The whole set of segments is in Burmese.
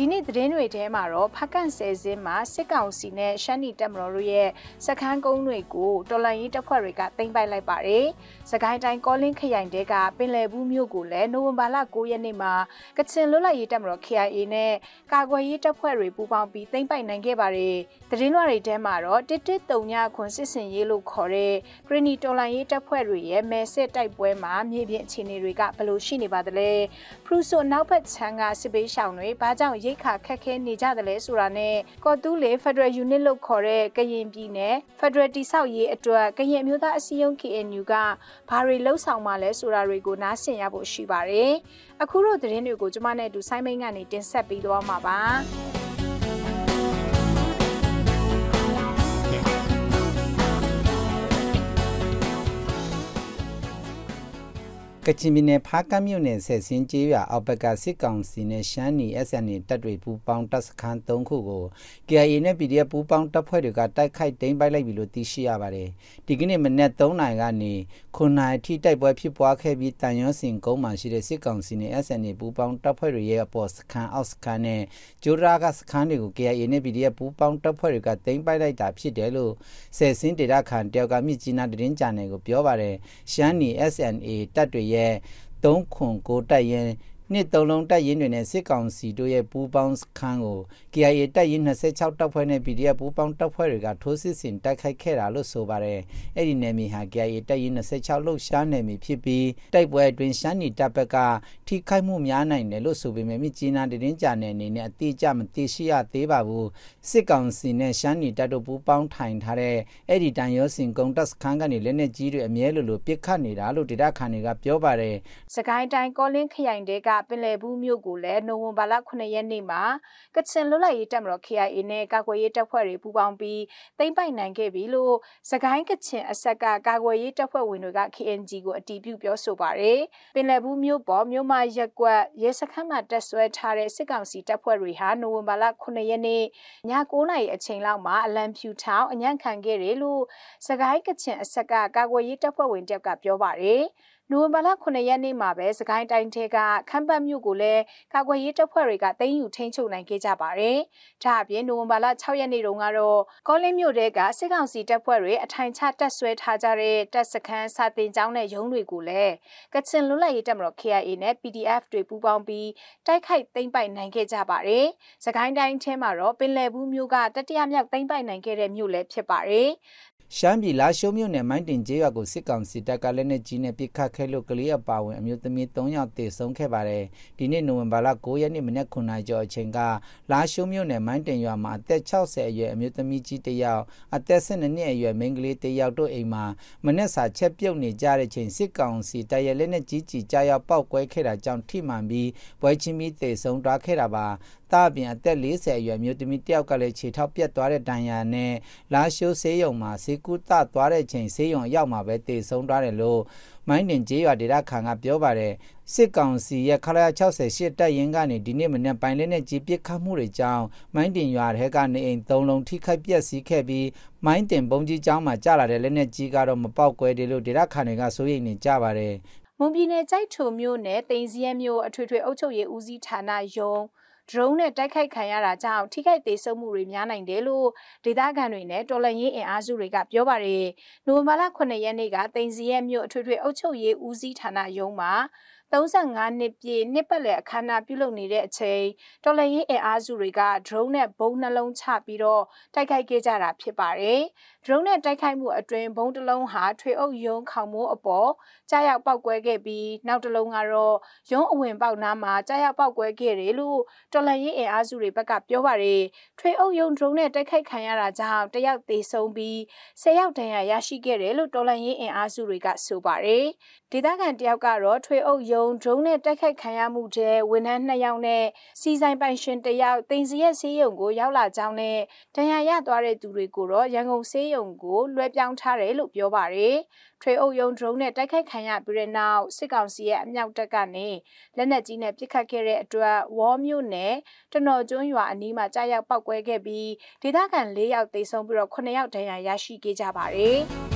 ဒီနေ့သတင်းတွေထဲမှာတော့ဖကန်ဆယ်စင်းမှာစစ်ကောင်စီနဲ့ရှမ်းနီတပ်မတော်တို့ရဲ့စခန်းကုန်းတွေကိုတော်လန်ရေးတပ်ဖွဲ့တွေကတင်ပိုက်လိုက်ပါတယ်။စကိုင်းတိုင်းကောလင်းခရိုင်တဲကပင်လယ်ဘူးမြို့ကိုလည်းနိုဝင်ဘာလ9ရက်နေ့မှာကချင်လွတ်လပ်ရေးတပ်မတော် KIA နဲ့ကာကွယ်ရေးတပ်ဖွဲ့တွေပူးပေါင်းပြီးတင်ပိုက်နိုင်ခဲ့ပါတယ်။သတင်းလွှာတွေထဲမှာတော့တစ်တစ်တုံညခွန်စစ်စင်ရေးလို့ခေါ်တဲ့ဂရနီတော်လန်ရေးတပ်ဖွဲ့တွေရဲ့မဲဆက်တိုက်ပွဲမှာမြေပြင်အခြေအနေတွေကဘယ်လိုရှိနေပါသလဲ။ဖရူဆိုနောက်ဘက်ချမ်းကစစ်ပေးရှောင်တွေဘာကြောင့်ရိတ်ခါခက်ခဲနေကြတယ်လဲဆိုတာနဲ့ကော်တူးလေ Federal Unit လို့ခေါ်တဲ့ကရင်ပြည်နယ် Federal တိဆောက်ရေးအတွက်ကရင်မျိုးသားအစည်းအရုံး KNU ကဘာတွေလှုပ်ဆောင်မှလဲဆိုတာတွေကိုနားဆင်ရဖို့ရှိပါတယ်။အခုတော့သတင်းတွေကိုကျွန်မနဲ့အတူဆိုင်းမိတ်ကနေတင်ဆက်ပေးသွားမှာပါ။ကချင်ပြည်နယ်ဖားကမ်းမြို့နယ်ဆက်စင်းကျေးရွာအောက်ဘက်ကစစ်ကောင်စီနဲ့ရှမ်းနီ SNA တပ်တွေပူးပေါင်းတပ်စခန်း၃ခုကို KIA နဲ့ PDF ပူးပေါင်းတပ်ဖွဲ့တွေကတိုက်ခိုက်သိမ်းပိုက်လိုက်ပြီလို့သိရှိရပါတယ်။ဒီကနေ့မနက်3နာရီကနေ9နာရီထိတိုက်ပွဲဖြစ်ပွားခဲ့ပြီးတန်ရွှန်စင်ကုန်းမှာရှိတဲ့စစ်ကောင်စီနဲ့ SNA ပူးပေါင်းတပ်ဖွဲ့တွေရဲ့အပေါ်စခန်းအောက်စခန်းနဲ့ဂျိုရာကစခန်းတွေကို KIA နဲ့ PDF ပူးပေါင်းတပ်ဖွဲ့တွေကသိမ်းပိုက်လိုက်တာဖြစ်တယ်လို့ဆက်စင်းဒေတာခန်တယောက်ကမြစ်ကြီးနားတရင်ကြံနယ်ကိုပြောပါတယ်။ရှမ်းနီ SNA တပ်တွေရဲ့ရဲ့3ခွန်6တိုက်ရင်နှစ်သုံးလုံးတပ်ရင်းတွေနဲ့စစ်ကောင်စီတို့ရဲ့ပူးပေါင်းခန်းကို KIA တပ်ရင်း26တပ်ဖွဲ့နဲ့ PDF ပူးပေါင်းတပ်ဖွဲ့တွေကထိုးစစ်ဆင်တိုက်ခိုက်ခဲ့တာလို့ဆိုပါတယ်။အဲ့ဒီနယ်မြေဟာ KIA တပ်ရင်း26လှုပ်ရှားနယ်မြေဖြစ်ပြီးတိုက်ပွဲအတွင်းရှမ်းနီတပ်ဘက်ကထိခိုက်မှုများနိုင်တယ်လို့ဆိုပေမဲ့မြကျင်းနာတရင်ကြာနယ်အနေနဲ့အတိအကျမသိရှိရသေးပါဘူး။စစ်ကောင်စီနဲ့ရှမ်းနီတပ်တို့ပူးပေါင်းထိုင်ထားတဲ့အဲ့ဒီတန်ရောစင်ကုံတပ်စခန်းကနေလက်နက်ကြီးတွေအမြဲလိုလိုပစ်ခတ်နေတာလို့ဒေသခံတွေကပြောပါတယ်။စကိုင်းတိုင်းကောလင်းခရိုင်တွေကပင်လယ်ဘူးမြို့ကိုလည်းနိုဝင်ဘာလ9ရက်နေ့မှာကချင်လွတ်လပ်ရေးတပ်မတော် KIA နဲ့ကာကွယ်ရေးတပ်ဖွဲ့တွေပူးပေါင်းပြီးသိမ်းပိုက်နိုင်ခဲ့ပြီလို့စကိုင်းကချင်အဆက်ကကာကွယ်ရေးတပ်ဖွဲ့ဝင်တွေက KNG ကိုအတီးပြုပြောဆိုပါတယ်။ပင်လယ်ဘူးမြို့ပေါ်မြို့မရက်ကွက်ရဲစခန်းမှာတက်ဆွဲထားတဲ့စစ်ကောင်စီတပ်ဖွဲ့တွေဟာနိုဝင်ဘာလ9ရက်နေ့ည9:00နာရီအချိန်လောက်မှာအလံဖြူထောင်းအညံ့ခံခဲ့တယ်လို့စကိုင်းကချင်အဆက်ကကာကွယ်ရေးတပ်ဖွဲ့ဝင်တယောက်ကပြောပါတယ်။နိုဝင်ဘာလ9ရက်နေ့မှာပဲစကိုင်းတိုင်းထဲကခမ်းပတ်မြို့ကိုလည်းကာကွယ်ရေးတပ်ဖွဲ့တွေကသိမ်းယူထိန်းချုပ်နိုင်ခဲ့ကြပါတယ်။ဒါအပြင်နိုဝင်ဘာလ6ရက်နေ့တုန်းကတော့ကောလင်းမြို့တဲကစစ်ကောင်စီတပ်ဖွဲ့တွေအထိုင်ချတပ်ဆွဲထားကြတဲ့တပ်စခန်းစာတင်ကျောင်းနဲ့ရုံးတွေကိုလည်းကချင်လွတ်လပ်ရေးတပ်မတော် KIA နဲ့ PDF တွေပူးပေါင်းပြီးတိုက်ခိုက်သိမ်းပိုက်နိုင်ခဲ့ကြပါတယ်။စကိုင်းတိုင်းထဲမှာတော့ပင်လယ်ဘူးမြို့ကတတိယမြောက်သိမ်းပိုက်နိုင်ခဲ့တဲ့မြို့လည်းဖြစ်ပါတယ်ရှမ်းပြည်လားရှိုးမြို့နယ်မိုင်းတင်ကျေးရွာကိုစစ်ကောင်စီတပ်ကလက်နက်ကြီးနဲ့ပစ်ခတ်ခဲ့လို့ကလေးအပါဝင်အမျိုးသမီး3ယောက်သေဆုံးခဲ့ပါတယ်။ဒီနေ့နိုဝင်ဘာလ9ရက်နေ့မနက်9:00နာရီကျော်အချိန်ကလားရှိုးမြို့နယ်မိုင်းတင်ရွာမှာအသက်60အရွယ်အမျိုးသမီးကြီးတစ်ယောက်အသက်12နှစ်အရွယ်မိန်းကလေးတစ်ယောက်တို့အိမ်မှာမနက်စာချက်ပြုတ်နေကြတဲ့အချိန်စစ်ကောင်စီတပ်ရဲ့လက်နက်ကြီးကြီးကြားရောက်ပောက်ကွဲခဲ့တာကြောင့်ထိမှန်ပြီးပွဲချင်းပြီးသေဆုံးသွားခဲ့တာပါ။တာအပြင်အသက်40အရွယ်မျိုးသမီးတယောက်ကလည်းခြေထောက်ပြတ်သွားတဲ့ဒဏ်ရာနဲ့လာရှိုးဆေးရုံမှာဈေးကူတသွားတဲ့ချိန်ဈေးရုံရောက်မှာပဲတည်ဆုံးသွားတယ်လို့မိုင်းတင်ကျေးရွာဒေသခံကပြောပါတယ်စစ်ကောင်စီရဲ့ခလာ68တပ်ရင်းကနေဒီနေ့မနေ့ပိုင်းလက်နဲ့ကြီးပစ်ခတ်မှုတွေကြောင်းမိုင်းတင်ရွာထဲကနေအိမ်၃လုံးထိခိုက်ပျက်စီးခဲ့ပြီးမိုင်းတင်ဘုံကြီးကျောင်းမှာကြာလာတဲ့လက်နဲ့ကြီးကတော့မပေါက်ကွဲသေးလို့ဒေသခံတွေကစိုးရိမ်နေကြပါတယ်မွန်ပြည်နယ်ကြိုက်ထုံမြို့နယ်တိန်စည်းရဲမြို့အထွေထွေအုပ်ချုပ်ရေးဦးစီးဌာနယုံ drone နဲ့တိုက်ခိုက်ခံရတာကြောင့်ထိခိုက်ဒေဆုံးမှုတွေများနိုင်တယ်လို့ဒေသခံတွေနဲ့တော်လှန်ရေးအင်အားစုတွေကပြောပါတယ်။နိုဝင်ဘာလ9ရက်နေ့ကတင်စီရဲမြို့အထွေထွေအုပ်ချုပ်ရေးဦးစီးဌာနရုံးမှာ35နှစ်ပြည့်နှစ်ပတ်လည်အခမ်းအနားပြုလုပ်နေတဲ့အချိန်တော်လှန်ရေးအားစုတွေက drone နဲ့ဘုံနှလုံးချပြီးတော့တိုက်ခိုက်ခဲ့ကြတာဖြစ်ပါတယ်။ drone နဲ့တိုက်ခိုက်မှုအတွင်းဘုံတစ်လုံးဟာထွေအုပ်ယုံခေါင်မိုးအပေါ်ကြားရောက်ပောက်ကွဲခဲ့ပြီးနောက်တစ်လုံးကတော့ယုံအဝင်ပေါက်နားမှာကြားရောက်ပောက်ကွဲခဲ့တယ်လို့တော်လှန်ရေးအားစုတွေဘက်ကပြောပါတယ်။ထွေအုပ်ယုံ drone နဲ့တိုက်ခိုက်ခံရတာကြောင့်တယောက်သေဆုံးပြီး10ယောက်ဒဏ်ရာရရှိခဲ့တယ်လို့တော်လှန်ရေးအားစုတွေကဆိုပါတယ်။ဒေသခံတယောက်ကတော့ထွေအုပ်ယုံရုံး drone နဲ့တိုက်ခိုက်ခံရမှုတဲ့ဝန်ထမ်း2ယောက်နဲ့စီဆိုင်ပိုင်ရှင်1ယောက်တင်စီရဲ့ဆေးရုံကိုရောက်လာကြောင်းနဲ့ဒဏ်ရာရသွားတဲ့သူတွေကိုတော့ရန်ကုန်ဆေးရုံကိုလွှဲပြောင်းထားတယ်လို့ပြောပါတယ်။ထွေအုပ်ရုံး drone နဲ့တိုက်ခိုက်ခံရပြီးတဲ့နောက်စစ်ကောင်စီရဲ့အမြောက်တပ်ကနေလက်နက်ကြီးနဲ့ပစ်ခတ်ခဲ့တဲ့အတွက်ဝေါ်မြို့နယ်တနော်ကျွန်းရွာအနီးမှာကြားရောက်ပောက်ကွဲခဲ့ပြီးဒေသခံ၄ယောက်သေဆုံးပြီးတော့9ယောက်ဒဏ်ရာရရှိခဲ့ကြပါတယ်။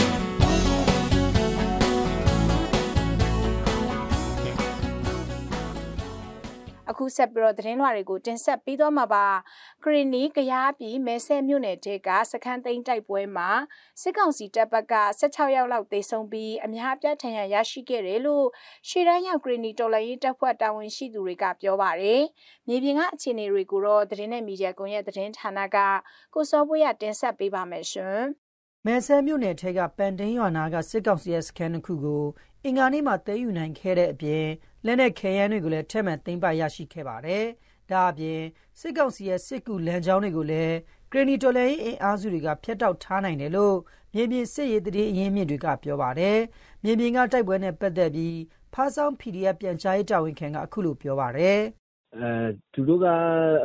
အခုဆက်ပြီးတော့သတင်းလွှာတွေကိုတင်ဆက်ပြီးတော့မှာပါခရီနီကရားပြည်မဲဆဲမြို့နယ်တဲကစခန်းသိမ်းတိုက်ပွဲမှာစစ်ကောင်စီတပ်ဘက်က16ရောက်လောက်သေဆုံးပြီးအများအပြားထဏ်ရာရရှိခဲ့တယ်လို့ရှေ့တန်းရောက်ခရီနီတော်လှန်ရေးတပ်ဖွဲ့တာဝန်ရှိသူတွေကပြောပါတယ်မြေပြင်ကအခြေအနေတွေကိုတော့သတင်းနဲ့မီဒီယာကွန်ရက်သတင်းဌာနကကိုစောပွေးရတင်ဆက်ပေးပါမယ်ရှင်မဲဆဲမြို့နယ်ထဲကပန်တင်းရွာနာကစစ်ကောင်စီရဲ့စခန်းတစ်ခုကိုအင်္ဂါနေ့မှာတည်ယူနိုင်ခဲ့တဲ့အပြင်လက်နက်ခဲယမ်းတွေကိုလည်းထက်မှန်သိမ်းပိုက်ရရှိခဲ့ပါတယ်။ဒါအပြင်စစ်ကောင်စီရဲ့စစ်ကူလမ်းကြောင်းတွေကိုလည်းကရနီတော်လည်းအင်အားစုတွေကဖျက်တောက်ထားနိုင်တယ်လို့မြေပြင်စစ်ရေးတရေအရင်းမြစ်တွေကပြောပါတယ်။မြေပြင်ကတိုက်ပွဲနဲ့ပတ်သက်ပြီးဖားဆောင် PDF ပြန်ကြားရေးတာဝန်ခံကအခုလိုပြောပါတယ်။အဲသူတို့က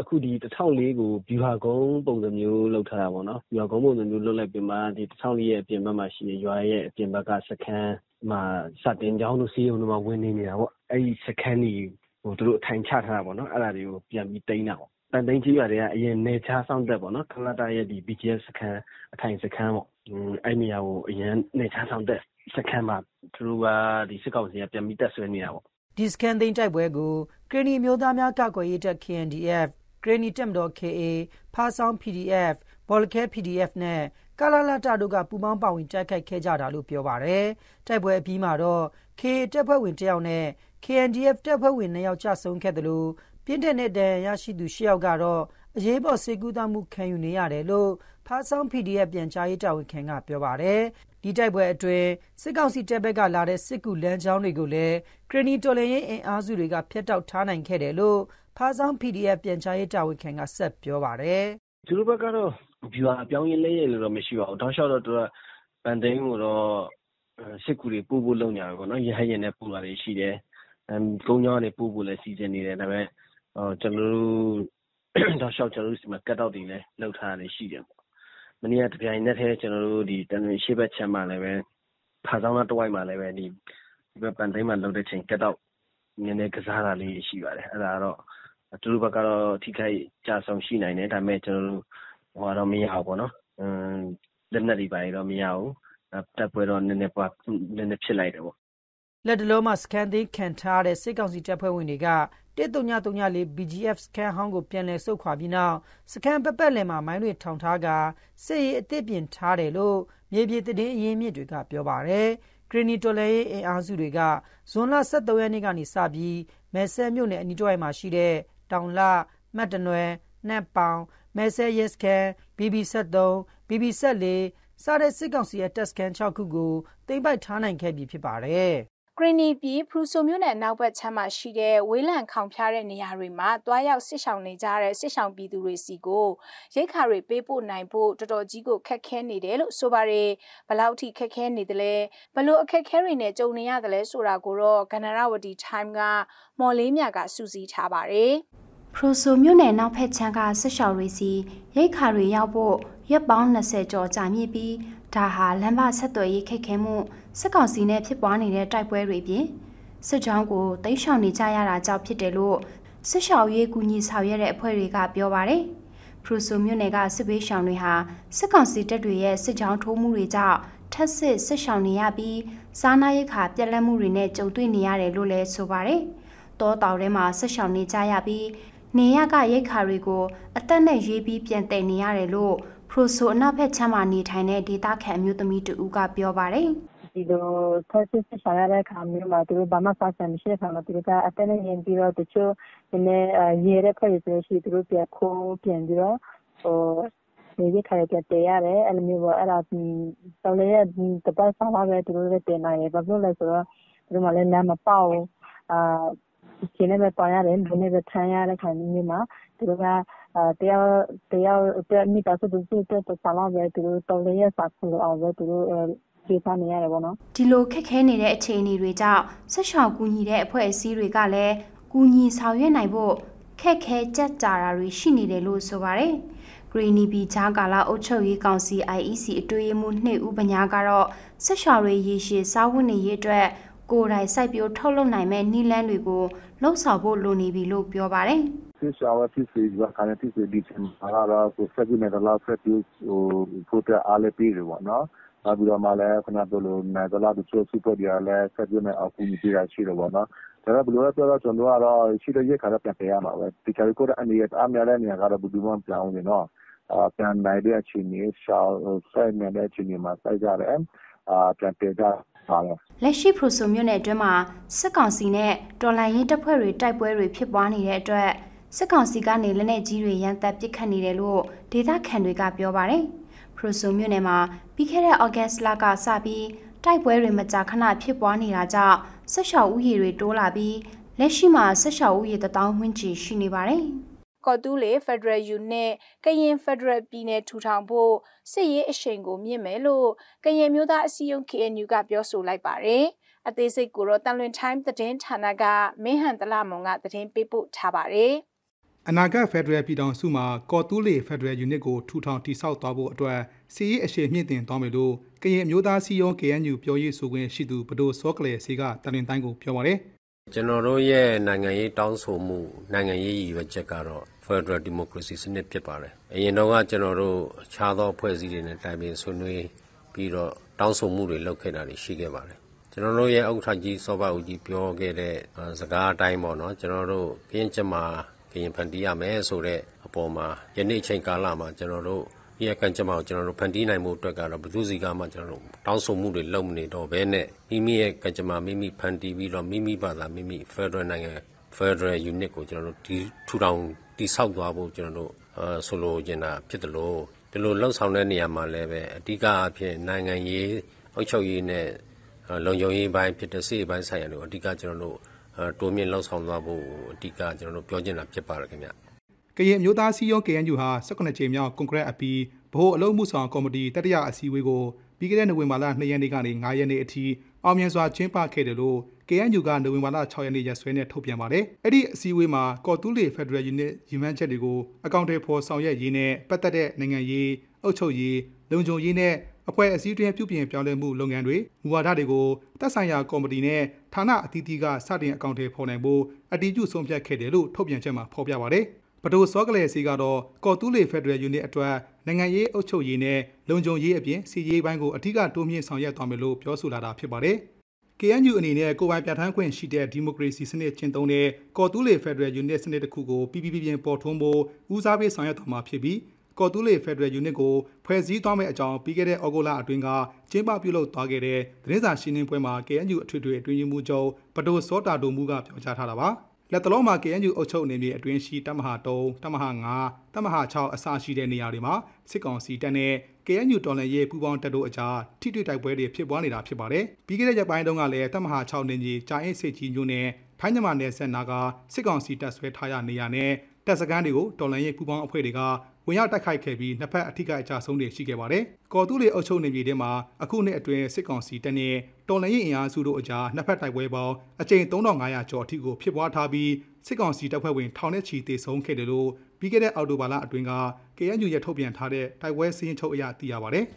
အခုဒီ1004ကိုဗျူဟာကုန်းပုံစံမျိုးလောက်ထားတာပေါ့နော်ဗျူဟာကုန်းပုံစံမျိုးလောက်လိုက်ပြန်မှဒီ1004ရဲ့အပြင်ဘက်မှာရှိတဲ့ရွာရဲ့အပြင်ဘက်ကစခန်းမှာစာသင်ကျောင်းတို့ဆေးရုံတို့မှာဝင်နေနေတာပေါ့။အဲဒီစခန်းတွေကိုသူတို့အထိုင်ချထားတာပေါ့နော်။အဲဒါတွေကိုပြန်ပြီးသိမ်းတာပေါ့။ပန်သိန်းကျေးရွာထဲကအရင်နယ်ခြားစောင့်တပ်ပေါ့နော်။ခမရရဲ့ BGF စခန်း၊အထိုင်စခန်းပေါ့။အဲဒီနေရာကိုအရင်ကနယ်ခြားစောင့်တပ်စခန်းမှာသူတို့ကစစ်ကောင်စီကပြန်ပြီးတပ်စွဲနေတာပေါ့။”ဒီစခန်းသိမ်းတိုက်ပွဲကိုကရင်နီအမျိုးသားများကာကွယ်ရေးတပ် KNDF ၊ကရင်နီတပ်မတော် KA ၊ဖားဆောင်း PDF ၊ဘောလခဲ PDF နဲ့ကာလာလာတာတို့ကပူးပေါင်းပါဝင်တိုက်ခိုက်ခဲ့ကြတာလို့ပြောပါတယ်။တိုက်ပွဲအပြီးမှာတော့ KA တပ်ဖွဲ့ဝင်တစ်ယောက်နဲ့ KNDF တပ်ဖွဲ့ဝင်၂ယောက်ကြဆုံးခဲ့တယ်လို့ပြင်းထန်တဲ့ဒဏ်ရာရရှိသူ၈ယောက်ကတော့အရေးပေါ်စေကူးသမှုခံယူနေရတယ်လို့ဖားဆောင် PDF ပြန်ကြားရေးတာဝန်ခံကပြောပါတယ်။ဒီတိုက်ပွဲအတွင်းစစ်ကောင်စီတပ်ဘက်ကလာတဲ့စစ်ကူလမ်းကြောင်းတွေကိုလည်းခရနီတော်လရင်အင်အားစုတွေကဖျက်တောက်ထားနိုင်ခဲ့တယ်လို့ဖားဆောင် PDF ပြန်ကြားရေးတာဝန်ခံကဆက်ပြောပါတယ်။သူတို့ဘက်ကတော့ဗျူဟာပြောင်းရင်းလဲရလို့တော့မရှိပါဘူးတောက်လျှောက်တော့သူကပန်သိန်းကိုတော့စစ်ကူတွေပို့ဖို့လုပ်ညာပဲပေါ့နော်ရဟရင်နဲ့ပို့တာတွေရှိတယ်အမ်ကုန်းကြောင်းတွေပို့ဖို့လည်းစီစဉ်နေတယ်ဒါပေမဲ့ဟိုကျွန်တော်တို့တောက်လျှောက်ကျွန်တော်တို့စီမှာကတ်တော့တွေလည်းလောက်ထားတာရှိတယ်ပေါ့မနေ့ကတပြိုင်နက်တည်းကျွန်တော်တို့ဒီတန်ရင်ရှိဘက်ချမ်းမှာလည်းပဲဖာဆောင်လာတဝိုက်မှာလည်းပဲဒီဒီဘက်ပန်သိန်းမှာလောက်တဲ့ချိန်ကတ်တော့နည်းနည်းကစားတာလေးရှိပါတယ်အဲ့ဒါတော့သူတို့ဘက်ကတော့ထိခိုက်ကြဆုံးရှိနိုင်တယ်ဒါပေမဲ့ကျွန်တော်တို့တော့မရဘူးပေါ့နော်။လက်နက်တွေဘာတွေတော့မရဘူး။တိုက်ပွဲတော့နည်းနည်းဖြစ်လိုက်တယ်ပေါ့။”လတ်တလောမှာစခန်းသိမ်းခံထားရတဲ့စစ်ကောင်စီတပ်ဖွဲ့ဝင်တွေက၁၀၀၄ BGF စခန်းဟောင်းကိုပြန်လည်ဆုတ်ခွာပြီးနောက်စခန်းပတ်ပတ်လည်မှာမိုင်းတွေထောင်ထားကာစစ်ရေးအသင့်ပြင်ထားတယ်လို့မြေပြင်သတင်းရင်းမြစ်တွေကပြောပါတယ်။ကရင်နီတော်လှန်ရေးအင်အားစုတွေကဇွန်လ၁၃ရက်နေ့ကစပြီးမယ်စဲ့မြို့နယ်အနီးတဝိုက်မှာရှိတဲ့တောင်လ၊မက်တနွယ်၊နမ့်ပေါင် Messages ခဲ၊ BB73 BB74 စတဲ့စစ်ကောင်စီရဲ့တပ်စခန်း6ခုကိုသိမ်းပိုက်ထားနိုင်ခဲ့ပြီဖြစ်ပါတယ်။ကရင်နီပြည်ဖရူဆိုမြို့နယ်နောက်ဘက်ခြမ်းမှာရှိတဲ့ဝေးလံခေါင်ဖျားတဲ့နေရာတွေမှာတွားရောက်စစ်ဆောင်နေကြတဲ့စစ်ဆောင်ပြည်သူတွေစီကိုရိတ်ခါတွေပေးပို့နိုင်ဖို့တော်တော်ကြီးကိုခက်ခဲနေတယ်လို့ဆိုပါတယ်။ဘလောက်ထိခက်ခဲနေသလဲဘလို့အခက်ခဲတွေနဲ့ကြုံနေရတယ်လဲဆိုတာကိုတော့ကနရဝတီ time ကမော်လေးမြကစူးစီးထားပါတယ်။ဖရိုဆိုမြို့နယ်နောက်ဖက်ခြမ်းကဆက်လျှောက်တွေစီရိတ်ခါတွေရောက်ဖို့ရက်ပေါင်း20ကျော်ကြာမြင့်ပြီးဒါဟာလမ်းမဆက်သွယ်ရေးခက်ခဲမှုစစ်ကောင်စီနဲ့ဖြစ်ပွားနေတဲ့တိုက်ပွဲတွေပြင်စစ်ကြောင်းကိုတိတ်ရှောင်နေကြရတာကြောင့်ဖြစ်တယ်လို့စစ်ရှောင်ရေးကူညီဆောင်ရွက်တဲ့အဖွဲ့တွေကပြောပါတယ်။ဖရိုဆိုမြို့နယ်ကစစ်ဘေးရှောင်တွေဟာစစ်ကောင်စီတပ်တွေရဲ့စစ်ကြောင်းထိုးမှုတွေကြောင့်ထက်စစ်စစ်ရှောင်နေရပြီးစားနာရိတ်ခါပြက်လက်မှုတွေနဲ့ကြုံတွေ့နေရတယ်လို့လည်းဆိုပါတယ်။တောတောင်ထဲမှာဆက်ရှောင်နေကြရပြီးနေရကရိတ်ခါတွေကိုအသက်နဲ့ရွေးပြီးပြန်တည်နေရတယ်လို့ပရိုဆိုအနောက်ဘက်ချမ်းမှာနေထိုင်တဲ့ဒေသခံအမျိုးသမီးတူဦးကပြောပါတယ်ဒီလိုဆက်စစ်ဆရာရတဲ့ခါမျိုးမှာသူတို့ဘာမှစာဆန်မရှိတဲ့ခါမှာသူတို့ကအတက်နဲ့ရင်ပြီးတော့တချို့နည်းနည်းရေတဲ့ဖက်ရဆိုရှိသူတို့ပြန်ခိုးပြန်ပြီးတော့ဟိုနေရခါရပြတဲရတယ်အဲ့လိုမျိုးပေါ့အဲ့ဒါဆောင်းလေးရဲ့တပတ်ဆောင်းပါပဲသူတို့လည်းတင်နိုင်ရဘာလို့လဲဆိုတော့ဒီမှာလည်းလမ်းမပေါအောင်အာခြေနဲ့ပဲသွားရတယ်။လူနဲ့ပဲထမ်းရတဲ့အခါမျိုးမှာသူတို့ကတယောက်အတွက်မိသားစုတစုအတွက်တဆန်လောက်ပဲသူတို့သုံး၊လေးရက်စာဖူလုံအောင်ပဲသူတို့ကြိုးစားနေရတယ်ပေါ့နော်။”ဒီလိုခက်ခဲနေတဲ့အခြေအနေတွေကြောင့်စစ်ရှောင်ကူညီတဲ့အဖွဲ့အစည်းတွေကလည်းကူညီဆောင်ရွက်နိုင်ဖို့ခက်ခဲကြန့်ကြာတာတွေရှိနေတယ်လို့ဆိုပါတယ်။ကရင်နီပြည်ကြားကာလအုပ်ချုပ်ရေးကောင်စီ (IEC) အတွင်းရေးမှူး၂ဦးဗညားကတော့စစ်ရှောင်တွေရေရှည်စားဝတ်နေရေးအတွက်ကိုယ်တိုင်စိုက်ပျိုးထုတ်လုပ်နိုင်မယ့်နည်းလမ်းတွေကိုလှုပ်ဆောင်ဖို့လိုနေပြီလို့ပြောပါတယ်။“စစ်ရှောင်ပဲဖြစ်စေ၊ရွာခံပဲဖြစ်စေဒီအချိန်မှာကတော့ဆက်ပြီးနိုင်သလောက်ဆက်ပြီးဖို့အတွက်အားလည်းပေးတယ်ပေါ့နော်။နောက်ပြီးတော့မှလည်းခုနပြောသလိုနိုင်သလောက်တချို့အဖွဲ့တွေကလည်းဆက်ပြီးတော့ကူညီပေးတာရှိတယ်ပေါ့နော်။ဒါပေမဲ့ဘယ်လိုပဲပြောပြောကျနော်တို့ကတော့ရှိတဲ့ရိက္ခာတော့ပြန်သယ်ရမှာပဲ။ဒီဟာကိုအန္တရာယ်တအားများတဲ့နေရာကတော့ဘယ်သူမှမပြန်ဘူးလေနော်။ပြန်နိုင်တဲ့အခြေအနေ၊ရှောင်တိမ်းနိုင်တဲ့အခြေအနေမှာစိုက်ကြတယ်။ပြန်သယ်ကြပါတယ်။လက်ရှိဖရူဆိုမြို့နယ်အတွင်းမှာစစ်ကောင်စီနဲ့တော်လှန်ရေးတပ်ဖွဲ့တွေတိုက်ပွဲတွေဖြစ်ပွားနေတဲ့အတွက်စစ်ကောင်စီကနေလက်နက်ကြီးတွေရန်တပ်ပစ်ခတ်နေတယ်လို့ဒေသခံတွေကပြောပါတယ်။ဖရူဆိုမြို့နယ်မှာပြီးခဲ့တဲ့ဩဂတ်စ်လကစပြီးတိုက်ပွဲတွေမကြာခဏဖြစ်ပွားနေတာကြောင့်ဆက်ရှောက်ဥယျာဉ်တွေတိုးလာပြီးလက်ရှိမှာဆက်ရှောက်ဥယျာဉ်တထောင်ဝန်းကျင်ရှိနေပါတယ်။ကော့တူးလေဖက်ဒရယ်ယူနဲ့ကရင်ဖက်ဒရယ်ပြည်နယ်ထူထောင်ဖို့စစ်ရေးအရှိန်ကိုမြင့်မယ်လို့ကရင်မျိုးသားအစည်းအရုံး KNU ကပြောဆိုလိုက်ပါတယ်။အသေးစိတ်ကိုတော့တန်လွင် time သတင်းဌာနကမင်းဟန်တလမုံကသတင်းပေးပို့ထားပါတယ်။အနာဂတ်ဖက်ဒရယ်ပြည်ထောင်စုမှာကော်တူးလေဖက်ဒရယ်ယူနစ်ကိုထူထောင်တည်ဆောက်သွားဖို့အတွက်စီရေးအရှိန်မြင့်တင်သွားမယ်လို့ကရင်မျိုးသားစည်းရုံး KNU ပြောရေးဆိုခွင့်ရှိသူဗဒိုစောကလေစီကတန်လွင်တိုင်းကိုပြောပါတယ်။ကျနော်တို့ရဲ့နိုင်ငံရေးတောင်းဆိုမှု၊နိုင်ငံရေးရည်ရွယ်ချက်ကတော့ဖက်ဒရယ်ဒီမိုကရေစီစနစ်ဖြစ်ပါတယ်။အရင်တုန်းကကျနော်တို့အခြားသောအဖွဲ့အစည်းတွေနဲ့တိုင်ပင်ဆွေးနွေးပြီးတော့တောင်းဆိုမှုတွေလုပ်ခဲ့တာတွေရှိခဲ့ပါတယ်။ကျနော်တို့ရဲ့ဥက္ကဋ္ဌကြီးစောဘဦးကြီးပြောခဲ့တဲ့စကားအတိုင်းပေါ့နော်ကျနော်တို့ကရင်ကြမ္မာကရင်ဖန်တီးရမယ်ဆိုတဲ့အပေါ်မှာယနေ့အချိန်ကာလမှာကျနော်တို့ရဲ့ကံကြမ္မာကိုကျွန်တော်တို့ဖန်တီးနိုင်ဖို့အတွက်ကတော့ဘယ်သူ့ဆီကမှကျွန်တော်တို့တောင်းဆိုမှုတွေလုပ်မနေတော့ဘဲနဲ့မိမိရဲ့ကံကြမ္မာမိမိဖန်တီးပြီးတော့မိမိဘာသာမိမိဖက်ဒရယ်နိုင်ငံဖက်ဒရယ်ယူနစ်ကိုကျွန်တော်တို့ထူထောင်တည်ဆောက်သွားဖို့ကျွန်တော်တို့ဆိုလိုချင်တာဖြစ်သလိုဒီလိုလုပ်ဆောင်တဲ့နေရာမှာလည်းပဲအဓိကအားဖြင့်နိုင်ငံရေးအုပ်ချုပ်ရေးနဲ့လုံခြုံရေးပိုင်းဖြစ်တဲ့စစ်ရေးပိုင်းဆိုင်ရာတွေကိုအဓိကကျွန်တော်တို့တိုးမြှင့်လုပ်ဆောင်သွားဖို့ကိုအဓိကကျွန်တော်တို့ပြောချင်တာဖြစ်ပါတယ်ခင်ဗျ။ကရင်အမျိုးသားစီရော KNU ဟာ18ကြိမ်မြောက်ကွန်ကရစ်အပီးဗဟိုအလုံးမှုဆောင်ကော်မတီတတိယအစည်းအဝေးကိုပြီးခဲ့တဲ့နိုဝင်ဘာလ2ရက်နေ့ကနေ9ရက်နေ့အထိအောင်မြင်စွာကျင်းပခဲ့တယ်လို့ KNU ကနိုဝင်ဘာလ6ရက်နေ့ရက်စွဲနဲ့ထုတ်ပြန်ပါတယ်။အဲ့ဒီအစည်းအဝေးမှာကော်တူးလေ Federal Unit ရည်မှန်းချက်တွေကိုအကောင့်တွေဖော်ဆောင်ရွက်ရေးနဲ့ပတ်သက်တဲ့နိုင်ငံရေး၊အုပ်ချုပ်ရေး၊လုံခြုံရေးနဲ့အဖွဲ့အစည်းတွင်ပြုပြင်ပြောင်းလဲမှုလုပ်ငန်းတွေမူဝါဒတွေကိုသက်ဆိုင်ရာကော်မတီနဲ့ဌာနအသီးသီးကစတင်အကောင့်တွေဖော်နိုင်ဖို့အတည်ပြုဆုံးဖြတ်ခဲ့တယ်လို့ထုတ်ပြန်ချက်မှာဖော်ပြပါတယ်။ပဒိုစောကလေးစီကတော့ကော်တူးလေဖက်ဒရယ်ယူနစ်အတွက်နိုင်ငံရေးအုပ်ချုပ်ရေးနဲ့လုံခြုံရေးအပြင်စီရေးပိုင်းကိုအထူးတိုးမြှင့်ဆောင်ရွက်သွားမယ်လို့ပြောဆိုလာတာဖြစ်ပါတယ်။ KNU အနေနဲ့ကိုယ်ပိုင်ပြဋ္ဌာန်းခွင့်ရှိတဲ့ဒီမိုကရေစီစနစ်ကျင့်သုံးတဲ့ကော်တူးလေဖက်ဒရယ်ယူနစ်စနစ်တစ်ခုကိုပြည်ပြည်ပြင်ပေါ်ထွန်းဖို့ဦးစားပေးဆောင်ရွက်သွားမှာဖြစ်ပြီးကော်တူးလေဖက်ဒရယ်ယူနစ်ကိုဖွဲ့စည်းသွားမယ့်အကြောင်းပြီးခဲ့တဲ့ဩဂုတ်လအတွင်းကကျင်းပပြုလုပ်သွားခဲ့တဲ့သတင်းစာရှင်းလင်းပွဲမှာ KNU အထွေထွေအတွင်းရေးမှူးချုပ်ပဒိုစောတာဒိုမူကပြောကြားထားတာပါ။လက်တလုံးမှာ KNU အုပ်ချုပ်နေမြေအတွင်းရှိတပ်မဟာ3တပ်မဟာ5တပ်မဟာ6အစရှိတဲ့နေရာတွေမှာစစ်ကောင်စီတပ်နဲ့ KNU တော်လှန်ရေးပူးပေါင်းတပ်တို့အကြားထိတွေ့တိုက်ပွဲတွေဖြစ်ပွားနေတာဖြစ်ပါတယ်။ပြီးခဲ့တဲ့ရက်ပိုင်းတုန်းကလည်းတပ်မဟာ6နေကြီးကြာအင်းစစ်ကြီးညိုနဲ့ထိုင်းမြန်မာနယ်စပ်နာကစစ်ကောင်စီတပ်ဆွဲထားရနေရာနဲ့တပ်စခန်းတွေကိုတော်လှန်ရေးပူးပေါင်းအဖွဲ့တွေကဝင်ရောက်တိုက်ခိုက်ခဲ့ပြီးနှစ်ဖက်အထိကအကြဆုံးတွေရှိခဲ့ပါတယ်။ကော်တူးလေအုပ်ချုပ်နေပြည်ထဲမှာအခုနှစ်အတွင်းစစ်ကောင်စီတပ်နဲ့တော်လှန်ရေးအင်အားစုတို့အကြားနှစ်ဖက်တိုက်ပွဲပေါင်းအကြိမ်3500ကျော်အထိကိုဖြစ်ပွားထားပြီးစစ်ကောင်စီတပ်ဖွဲ့ဝင်ထောင်နဲ့ချီတေဆုံးခဲ့တယ်လို့ပြီးခဲ့တဲ့အောက်တိုဘာလအတွင်းက KNU ရထုတ်ပြန်ထားတဲ့တိုက်ပွဲစီးရင်ချုပ်အရသိရပါတယ်။